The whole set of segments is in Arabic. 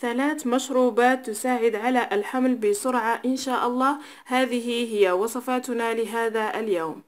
ثلاث مشروبات تساعد على الحمل بسرعة إن شاء الله هذه هي وصفاتنا لهذا اليوم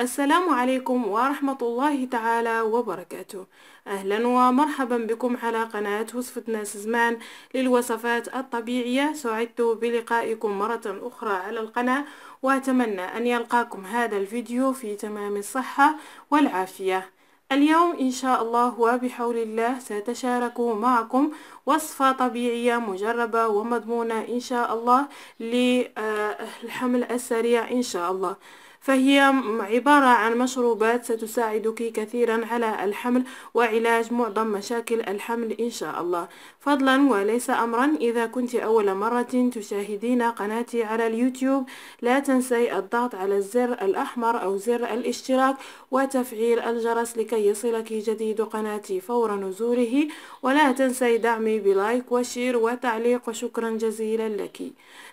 السلام عليكم ورحمة الله تعالى وبركاته أهلا ومرحبا بكم على قناة وصفتنا سزمان للوصفات الطبيعية سعدت بلقائكم مرة أخرى على القناة وأتمنى أن يلقاكم هذا الفيديو في تمام الصحة والعافية اليوم إن شاء الله وبحول الله سأتشارك معكم وصفة طبيعية مجربة ومضمونة إن شاء الله للحمل السريع إن شاء الله فهي عبارة عن مشروبات ستساعدك كثيرا على الحمل وعلاج معظم مشاكل الحمل إن شاء الله فضلا وليس أمرا إذا كنت أول مرة تشاهدين قناتي على اليوتيوب لا تنسي الضغط على الزر الأحمر أو زر الاشتراك وتفعيل الجرس لكي يصلك جديد قناتي فور نزوله ولا تنسي دعمي بلايك وشير وتعليق وشكرا جزيلا لك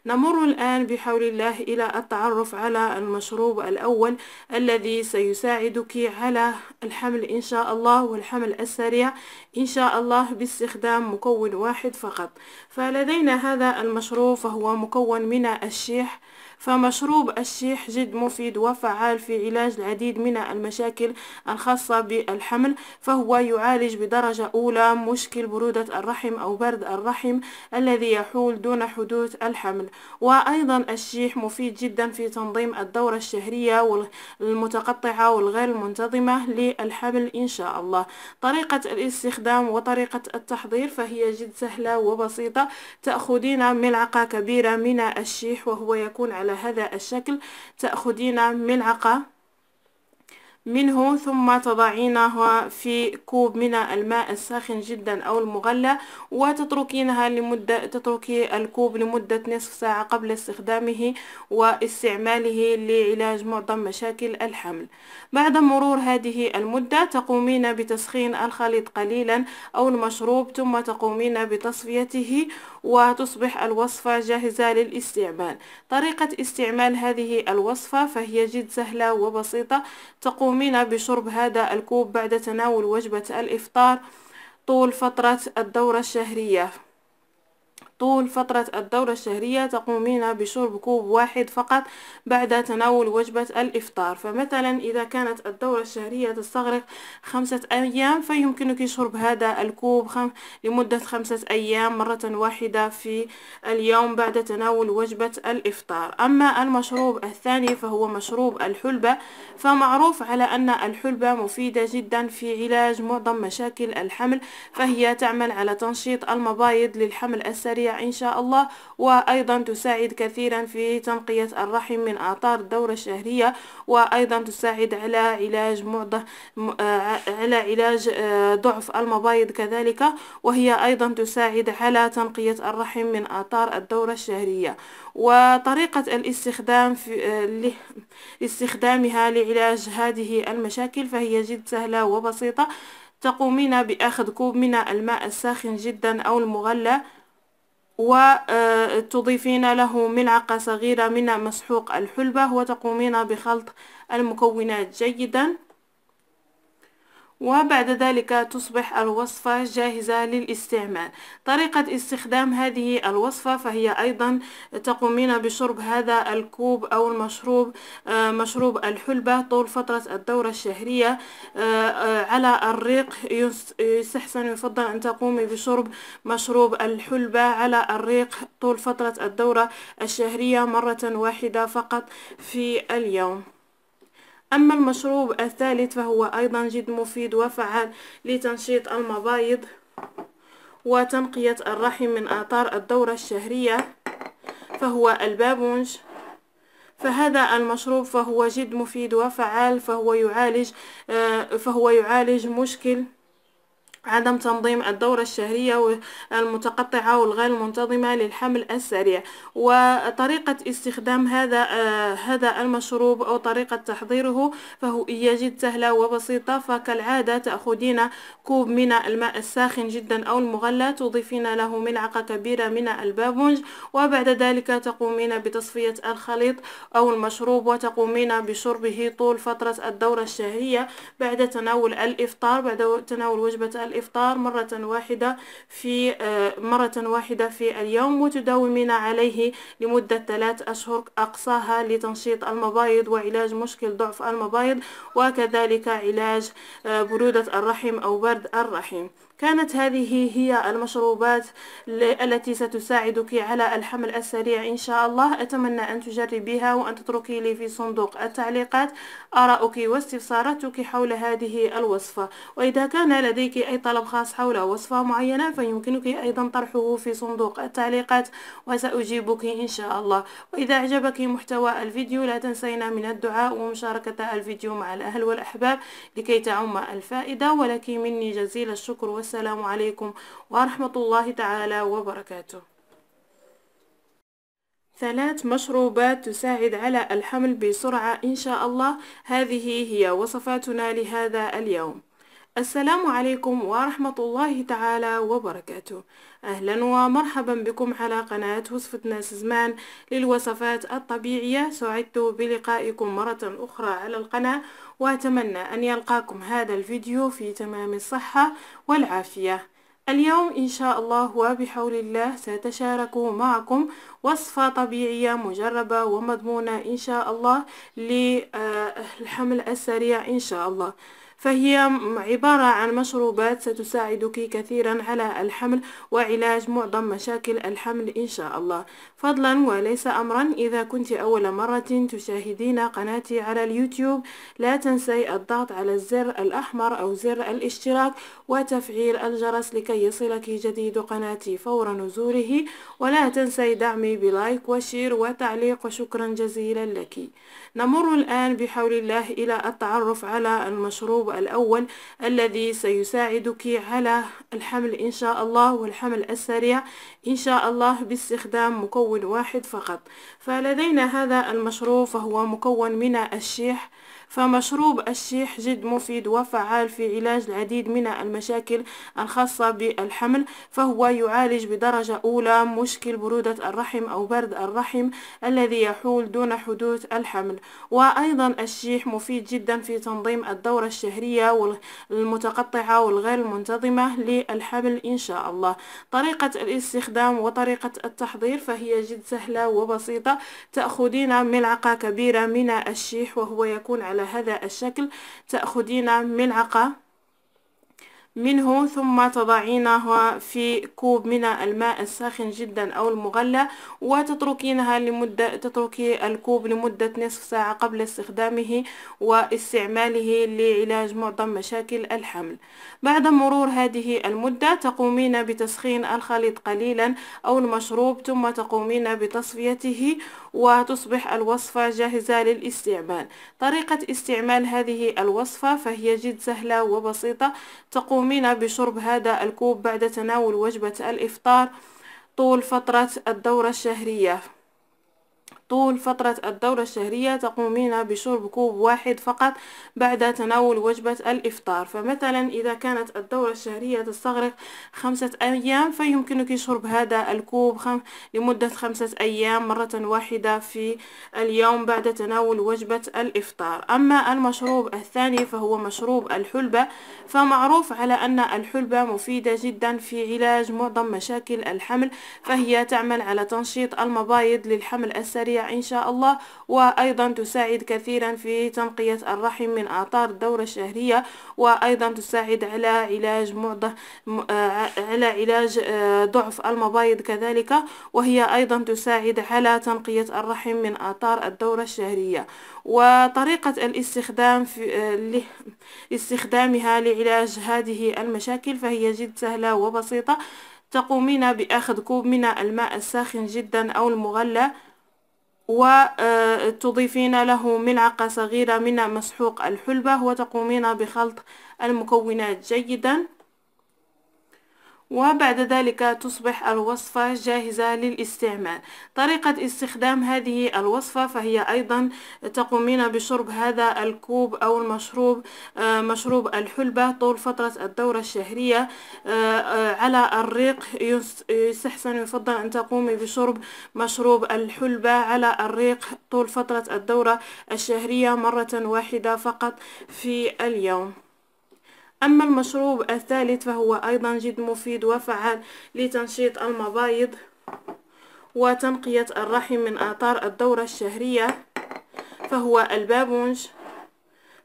نمر الآن بحول الله إلى التعرف على المشروب الأول الذي سيساعدك على الحمل إن شاء الله والحمل السريع إن شاء الله باستخدام مكون واحد فقط فلدينا هذا المشروب فهو مكون من الشيح فمشروب الشيح جد مفيد وفعال في علاج العديد من المشاكل الخاصة بالحمل فهو يعالج بدرجة أولى مشكل برودة الرحم أو برد الرحم الذي يحول دون حدوث الحمل وأيضا الشيح مفيد جدا في تنظيم الدورة الشهرية والمتقطعة والغير المنتظمة للحمل إن شاء الله طريقة الاستخدام وطريقة التحضير فهي جد سهلة وبسيطة تأخذين ملعقة كبيرة من الشيح وهو يكون على على هذا الشكل تأخذين ملعقة منه ثم تضعينها في كوب من الماء الساخن جدا أو المغلى وتتركينها لمدة تتركي الكوب لمدة نصف ساعة قبل استخدامه واستعماله لعلاج معظم مشاكل الحمل بعد مرور هذه المدة تقومين بتسخين الخليط قليلا أو المشروب ثم تقومين بتصفيته وتصبح الوصفة جاهزة للاستعمال طريقة استعمال هذه الوصفة فهي جد سهلة وبسيطة تقوم تقومين بشرب هذا الكوب بعد تناول وجبة الإفطار طول فترة الدورة الشهرية طول فترة الدورة الشهرية تقومين بشرب كوب واحد فقط بعد تناول وجبة الإفطار فمثلا إذا كانت الدورة الشهرية تستغرق خمسة أيام فيمكنك شرب هذا الكوب خم... لمدة خمسة أيام مرة واحدة في اليوم بعد تناول وجبة الإفطار أما المشروب الثاني فهو مشروب الحلبة فمعروف على أن الحلبة مفيدة جدا في علاج معظم مشاكل الحمل فهي تعمل على تنشيط المبايض للحمل السريع إن شاء الله وأيضا تساعد كثيرا في تنقية الرحم من آثار الدورة الشهرية وأيضا تساعد على علاج معضة آه، على علاج آه، ضعف المبايض كذلك وهي أيضا تساعد على تنقية الرحم من آثار الدورة الشهرية وطريقة الاستخدام في آه، استخدامها لعلاج هذه المشاكل فهي جد سهلة وبسيطة تقومين بأخذ كوب من الماء الساخن جدا أو المغلى وتضيفين له ملعقة صغيرة من مسحوق الحلبة وتقومين بخلط المكونات جيدا وبعد ذلك تصبح الوصفة جاهزة للاستعمال طريقة استخدام هذه الوصفة فهي أيضا تقومين بشرب هذا الكوب أو المشروب آه، مشروب الحلبة طول فترة الدورة الشهرية آه، آه، على الريق يستحسن يفضل أن تقومي بشرب مشروب الحلبة على الريق طول فترة الدورة الشهرية مرة واحدة فقط في اليوم أما المشروب الثالث فهو أيضا جد مفيد وفعال لتنشيط المبايض وتنقية الرحم من آثار الدورة الشهرية فهو البابونج فهذا المشروب فهو جد مفيد وفعال فهو يعالج آه، فهو يعالج مشكل عدم تنظيم الدورة الشهرية المتقطعة والغير منتظمة للحمل السريع وطريقة استخدام هذا آه هذا المشروب أو طريقة تحضيره فهو يجد سهلة وبسيطة فكالعادة تأخذين كوب من الماء الساخن جدا أو المغلى تضيفين له ملعقة كبيرة من البابونج وبعد ذلك تقومين بتصفية الخليط أو المشروب وتقومين بشربه طول فترة الدورة الشهرية بعد تناول الإفطار بعد تناول وجبة الإفطار الإفطار مرة واحدة في آه، مرة واحدة في اليوم وتداومين عليه لمدة ثلاث أشهر أقصاها لتنشيط المبايض وعلاج مشكل ضعف المبايض وكذلك علاج آه، برودة الرحم أو برد الرحم كانت هذه هي المشروبات التي ستساعدك على الحمل السريع إن شاء الله أتمنى أن تجربيها وأن تتركي لي في صندوق التعليقات آراءك واستفساراتك حول هذه الوصفة وإذا كان لديك أي طلب خاص حول وصفة معينة فيمكنك أيضا طرحه في صندوق التعليقات وسأجيبك إن شاء الله وإذا أعجبك محتوى الفيديو لا تنسينا من الدعاء ومشاركة الفيديو مع الأهل والأحباب لكي تعم الفائدة ولك مني جزيل الشكر والسلام والسلام عليكم ورحمة الله تعالى وبركاته ثلاث مشروبات تساعد على الحمل بسرعة إن شاء الله هذه هي وصفاتنا لهذا اليوم السلام عليكم ورحمة الله تعالى وبركاته أهلا ومرحبا بكم على قناة وصفتنا سزمان للوصفات الطبيعية سعدت بلقائكم مرة أخرى على القناة وأتمنى أن يلقاكم هذا الفيديو في تمام الصحة والعافية اليوم إن شاء الله وبحول الله سأتشارك معكم وصفة طبيعية مجربة ومضمونة إن شاء الله للحمل السريع إن شاء الله فهي عبارة عن مشروبات ستساعدك كثيرا على الحمل وعلاج معظم مشاكل الحمل إن شاء الله فضلا وليس أمرا إذا كنت أول مرة تشاهدين قناتي على اليوتيوب لا تنسي الضغط على الزر الأحمر أو زر الاشتراك وتفعيل الجرس لكي يصلك جديد قناتي فور نزوله ولا تنسي دعمي بلايك وشير وتعليق وشكرا جزيلا لك نمر الآن بحول الله إلى التعرف على المشروب التنبؤ الأول الذي سيساعدك على الحمل إن شاء الله والحمل السريع إن شاء الله باستخدام مكون واحد فقط فلدينا هذا المشروب فهو مكون من الشيح فمشروب الشيح جد مفيد وفعال في علاج العديد من المشاكل الخاصة بالحمل فهو يعالج بدرجة أولى مشكل برودة الرحم أو برد الرحم الذي يحول دون حدوث الحمل وأيضا الشيح مفيد جدا في تنظيم الدورة الشهرية والمتقطعة والغير المنتظمة للحمل إن شاء الله طريقة الاستخدام وطريقة التحضير فهي جد سهلة وبسيطة تأخذين ملعقة كبيرة من الشيح وهو يكون على على هذا الشكل تأخذين ملعقة منه ثم تضعينها في كوب من الماء الساخن جدا أو المغلى وتتركينها لمدة تتركي الكوب لمدة نصف ساعة قبل استخدامه واستعماله لعلاج معظم مشاكل الحمل بعد مرور هذه المدة تقومين بتسخين الخليط قليلا أو المشروب ثم تقومين بتصفيته وتصبح الوصفة جاهزة للاستعمال طريقة استعمال هذه الوصفة فهي جد سهلة وبسيطة تقومين بشرب هذا الكوب بعد تناول وجبة الإفطار طول فترة الدورة الشهرية طول فترة الدورة الشهرية تقومين بشرب كوب واحد فقط بعد تناول وجبة الإفطار فمثلا إذا كانت الدورة الشهرية تستغرق خمسة أيام فيمكنك شرب هذا الكوب خم... لمدة خمسة أيام مرة واحدة في اليوم بعد تناول وجبة الإفطار أما المشروب الثاني فهو مشروب الحلبة فمعروف على أن الحلبة مفيدة جدا في علاج معظم مشاكل الحمل فهي تعمل على تنشيط المبايض للحمل السريع إن شاء الله وأيضا تساعد كثيرا في تنقية الرحم من آثار الدورة الشهرية وأيضا تساعد على علاج معضة آه، على علاج آه، ضعف المبايض كذلك وهي أيضا تساعد على تنقية الرحم من آثار الدورة الشهرية وطريقة الاستخدام في آه، استخدامها لعلاج هذه المشاكل فهي جد سهلة وبسيطة تقومين بأخذ كوب من الماء الساخن جدا أو المغلى وتضيفين له ملعقة صغيرة من مسحوق الحلبة وتقومين بخلط المكونات جيدا وبعد ذلك تصبح الوصفة جاهزة للاستعمال طريقة استخدام هذه الوصفة فهي أيضا تقومين بشرب هذا الكوب أو المشروب آه، مشروب الحلبة طول فترة الدورة الشهرية آه، آه، على الريق يستحسن يفضل أن تقومي بشرب مشروب الحلبة على الريق طول فترة الدورة الشهرية مرة واحدة فقط في اليوم أما المشروب الثالث فهو أيضا جد مفيد وفعال لتنشيط المبايض وتنقية الرحم من آثار الدورة الشهرية فهو البابونج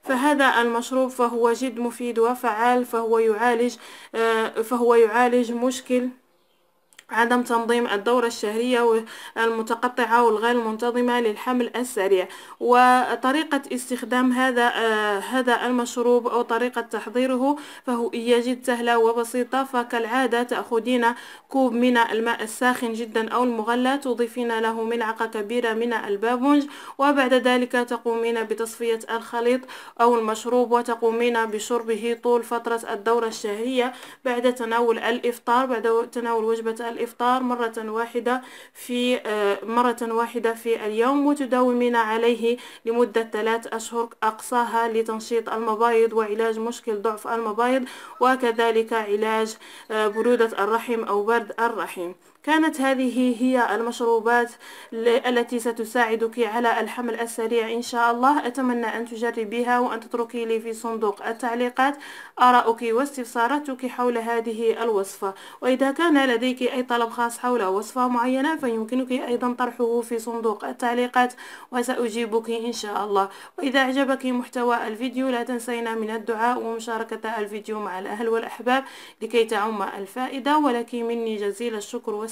فهذا المشروب فهو جد مفيد وفعال فهو يعالج آه، فهو يعالج مشكل عدم تنظيم الدورة الشهرية المتقطعة والغير منتظمة للحمل السريع وطريقة استخدام هذا آه هذا المشروب أو طريقة تحضيره فهو جد سهلة وبسيطة فكالعادة تأخذين كوب من الماء الساخن جدا أو المغلى تضيفين له ملعقة كبيرة من البابونج وبعد ذلك تقومين بتصفية الخليط أو المشروب وتقومين بشربه طول فترة الدورة الشهرية بعد تناول الإفطار بعد تناول وجبة الإفطار الإفطار مرة واحدة في آه، مرة واحدة في اليوم وتداومين عليه لمدة ثلاث أشهر أقصاها لتنشيط المبايض وعلاج مشكل ضعف المبايض وكذلك علاج آه، برودة الرحم أو برد الرحم كانت هذه هي المشروبات التي ستساعدك على الحمل السريع إن شاء الله أتمنى أن تجربيها وأن تتركي لي في صندوق التعليقات آراءك واستفساراتك حول هذه الوصفة وإذا كان لديك أي طلب خاص حول وصفة معينة فيمكنك أيضا طرحه في صندوق التعليقات وسأجيبك إن شاء الله وإذا أعجبك محتوى الفيديو لا تنسينا من الدعاء ومشاركة الفيديو مع الأهل والأحباب لكي تعم الفائدة ولك مني جزيل الشكر والسلام